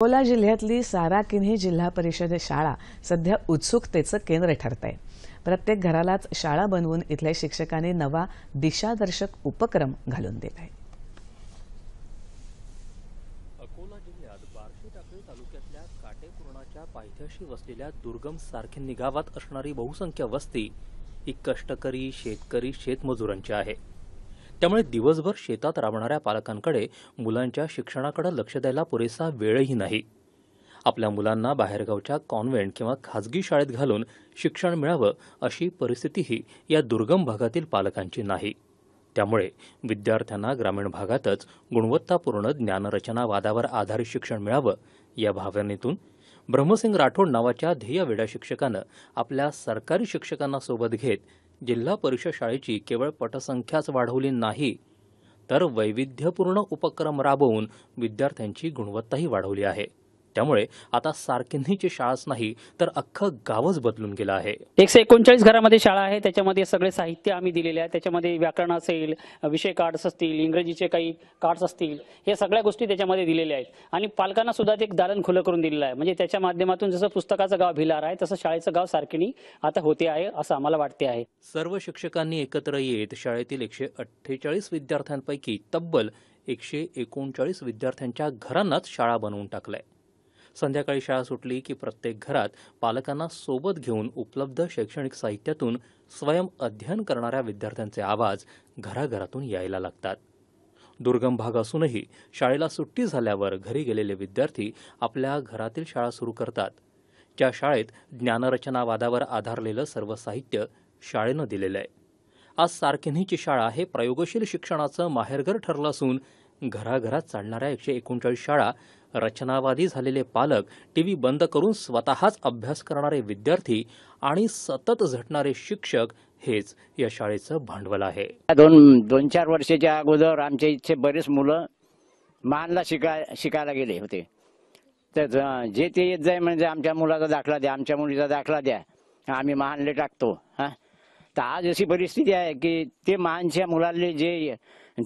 अकोला जिल्ह्यातली सारा किन्ही जिल्हा परिषद शाळा सध्या उत्सुकतेचं केंद्र ठरत आहे प्रत्येक घरालाच शाळा बनवून इथल्या शिक्षकांनी नवा दिशादर्शक उपक्रम घालून दिला आहे अकोला जिल्ह्यात बार्शी टाकळी तालुक्यातल्या काटेपूर्णाच्या पायथ्याशी वसलेल्या दुर्गम सारखी निगावात असणारी बहुसंख्य वस्ती ही कष्टकरी शेतकरी शेतमजुरांची आहे त्यामुळे दिवसभर शेतात राबणाऱ्या पालकांकडे मुलांच्या शिक्षणाकडे लक्ष द्यायला पुरेसा वेळही नाही आपल्या मुलांना बाहेरगावच्या कॉन्व्हेंट किंवा खाजगी शाळेत घालून शिक्षण मिळावं अशी परिस्थितीही या दुर्गम भागातील पालकांची नाही त्यामुळे विद्यार्थ्यांना ग्रामीण भागातच गुणवत्तापूर्ण ज्ञानरचनावादावर आधारित शिक्षण मिळावं या भावनेतून ब्रह्मसिंग राठोड नावाच्या ध्येयवेडा शिक्षकानं आपल्या सरकारी शिक्षकांना सोबत घेत जिल्हा परिषद शाळेची केवळ पटसंख्याच वाढवली नाही तर वैविध्यपूर्ण उपक्रम राबवून विद्यार्थ्यांची गुणवत्ताही वाढवली आहे त्यामुळे आता सारखिंनीची शाळाच नाही तर अख्खं गावच बदलून गेलं आहे एकशे एकोणचाळीस घरामध्ये शाळा आहे त्याच्यामध्ये सगळे साहित्य आम्ही दिलेले आहे त्याच्यामध्ये व्याकरण असेल विषय कार्ड्स असतील इंग्रजीचे काही कार्ड्स असतील हे सगळ्या गोष्टी त्याच्यामध्ये दिलेल्या आहेत आणि पालकांना सुद्धा एक दालन खुलं करून दिलेलं आहे म्हणजे त्याच्या माध्यमातून जसं पुस्तकाचं गाव भिलार आहे तसं शाळेचं गाव सारखिणी आता होते आहे असं आम्हाला वाटते आहे सर्व शिक्षकांनी एकत्र येत शाळेतील एकशे अठ्ठेचाळीस विद्यार्थ्यांपैकी तब्बल एकशे एकोणचाळीस विद्यार्थ्यांच्या घरांनाच शाळा बनवून टाकलाय संध्याकाळी शाळा सुटली की प्रत्येक घरात पालकांना सोबत घेऊन उपलब्ध शैक्षणिक साहित्यातून स्वयं अध्ययन करणाऱ्या विद्यार्थ्यांचे आवाज घराघरातून यायला लागतात दुर्गम भाग असूनही शाळेला सुट्टी झाल्यावर घरी गेलेले विद्यार्थी आपल्या घरातील शाळा सुरू करतात ज्या शाळेत ज्ञानरचनावादावर आधारलेलं सर्व साहित्य शाळेनं दिलेलं आहे आज सारखिनीची शाळा हे प्रयोगशील शिक्षणाचं माहेरघर ठरलं असून घराघरात चालणाऱ्या एकशे एकोणचाळीस शाळा रचनावादी झालेले पालक टीव्ही बंद करून स्वतःच अभ्यास करणारे विद्यार्थी आणि सतत झटणारे शिक्षक हेच या शाळेचं भांडवल आहे दोन दोन चार वर्षाच्या अगोदर आमच्या इथे बरेच मुलं मानला शिकाय शिकायला गेले होते तर जे ते येत जाय म्हणजे आमच्या मुलाचा दाखला द्या आमच्या मुलीचा दाखला द्या आम्ही महानले टाकतो हा तर आज अशी परिस्थिती आहे की ते महानच्या मुलाले जे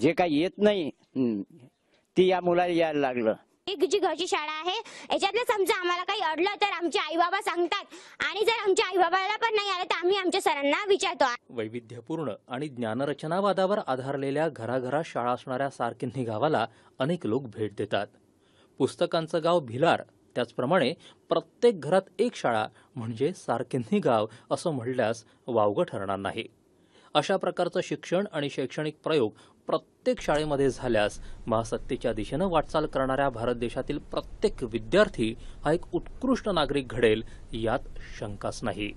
जे काही येत नाही ते या मुलाला यायला लागलं एक जी घरची शाळा आहे याच्यातलं समजा आम्हाला काही अडलं तर आमचे आई बाबा सांगतात आणि जर आमच्या आई बाबाला पण नाही आलं तर आम्ही आमच्या सरांना विचारतो वैविध्यपूर्ण आणि ज्ञानरचनावादावर आधारलेल्या घराघरा शाळा असणाऱ्या सारकिन्ही गावाला अनेक लोक भेट देतात पुस्तकांचं गाव भिलार त्याचप्रमाणे प्रत्येक घरात एक शाळा म्हणजे सारकिन्ही गाव असं म्हणल्यास वावगं ठरणार नाही अशा प्रकारचं शिक्षण आणि शैक्षणिक प्रयोग प्रत्येक शाळेमध्ये झाल्यास महासत्तेच्या दिशेनं वाटचाल करणाऱ्या भारत देशातील प्रत्येक विद्यार्थी हा एक उत्कृष्ट नागरिक घडेल यात शंकाच नाही